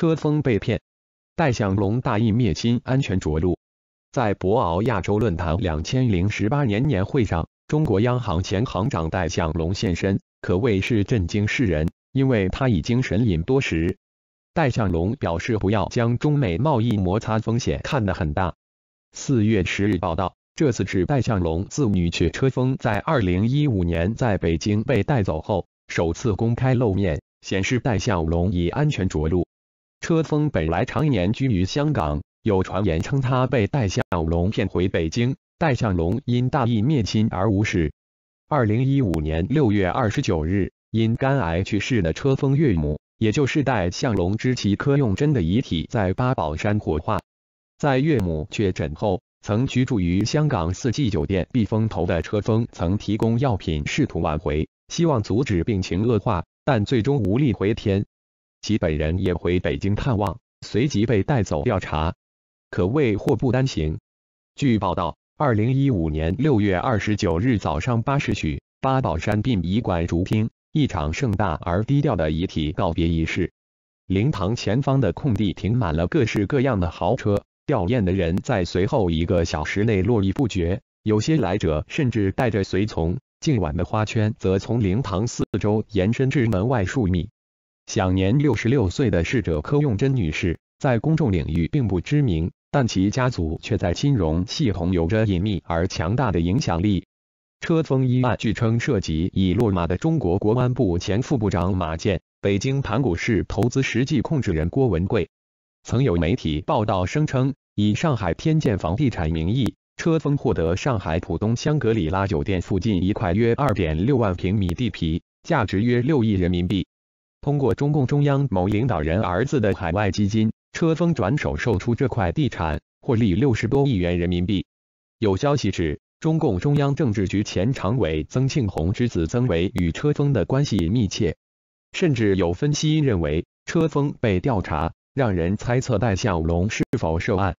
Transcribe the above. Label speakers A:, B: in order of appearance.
A: 车峰被骗，戴向龙大义灭亲，安全着陆。在博鳌亚洲论坛两千零十八年年会上，中国央行前行长戴向龙现身，可谓是震惊世人，因为他已经神隐多时。戴向龙表示，不要将中美贸易摩擦风险看得很大。四月十日报道，这次是戴向龙自女婿车峰在二零一五年在北京被带走后，首次公开露面，显示戴向龙已安全着陆。车峰本来常年居于香港，有传言称他被戴相龙骗回北京。戴相龙因大义灭亲而无事。二零一五年六月二十九日，因肝癌去世的车峰岳母，也就是戴相龙之妻柯用贞的遗体在八宝山火化。在岳母确诊后，曾居住于香港四季酒店避风头的车峰曾提供药品试图挽回，希望阻止病情恶化，但最终无力回天。其本人也回北京探望，随即被带走调查，可谓祸不单行。据报道，二零一五年六月二十九日早上八时许，八宝山殡仪馆竹厅一场盛大而低调的遗体告别仪式。灵堂前方的空地停满了各式各样的豪车，吊唁的人在随后一个小时内络绎不绝，有些来者甚至带着随从。敬挽的花圈则从灵堂四周延伸至门外数米。享年六十六岁的逝者柯用贞女士在公众领域并不知名，但其家族却在金融系统有着隐秘而强大的影响力。车峰一案，据称涉及已落马的中国国安部前副部长马建、北京盘古氏投资实际控制人郭文贵。曾有媒体报道声称，以上海天健房地产名义，车峰获得上海浦东香格里拉酒店附近一块约二点六万平米地皮，价值约六亿人民币。通过中共中央某领导人儿子的海外基金，车峰转手售出这块地产，获利六十多亿元人民币。有消息指，中共中央政治局前常委曾庆红之子曾维与车峰的关系密切，甚至有分析认为，车峰被调查，让人猜测戴向龙是否涉案。